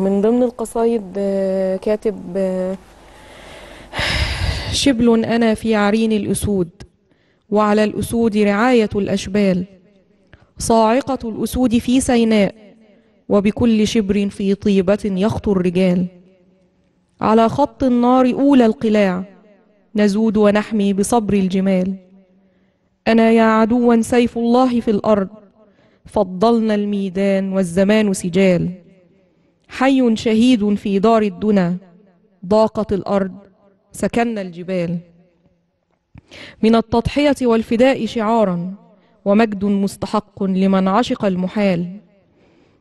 من ضمن القصايد آه، كاتب آه، شبل أنا في عرين الأسود وعلى الأسود رعاية الأشبال صاعقة الأسود في سيناء وبكل شبر في طيبة يخطو الرجال على خط النار أولى القلاع نزود ونحمي بصبر الجمال أنا يا عدوا سيف الله في الأرض فضلنا الميدان والزمان سجال حي شهيد في دار الدنا ضاقت الأرض سكن الجبال من التضحية والفداء شعارا ومجد مستحق لمن عشق المحال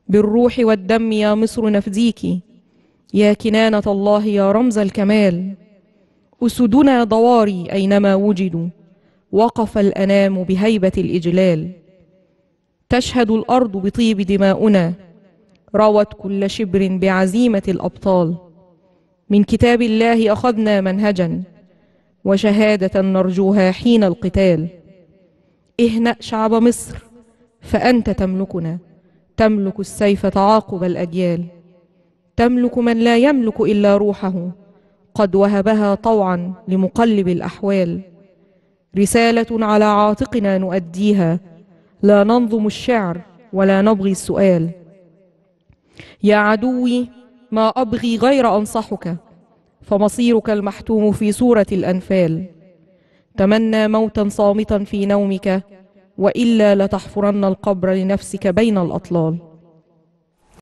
بالروح والدم يا مصر نفديكِ يا كنانة الله يا رمز الكمال أسدنا ضواري أينما وجدوا وقف الأنام بهيبة الإجلال تشهد الأرض بطيب دماؤنا روت كل شبر بعزيمة الأبطال من كتاب الله أخذنا منهجا وشهادة نرجوها حين القتال اهنأ شعب مصر فأنت تملكنا تملك السيف تعاقب الأجيال تملك من لا يملك إلا روحه قد وهبها طوعا لمقلب الأحوال رسالة على عاتقنا نؤديها لا ننظم الشعر ولا نبغي السؤال يا عدوي ما أبغي غير أنصحك فمصيرك المحتوم في سورة الأنفال تمنى موتا صامتا في نومك وإلا لتحفرن القبر لنفسك بين الأطلال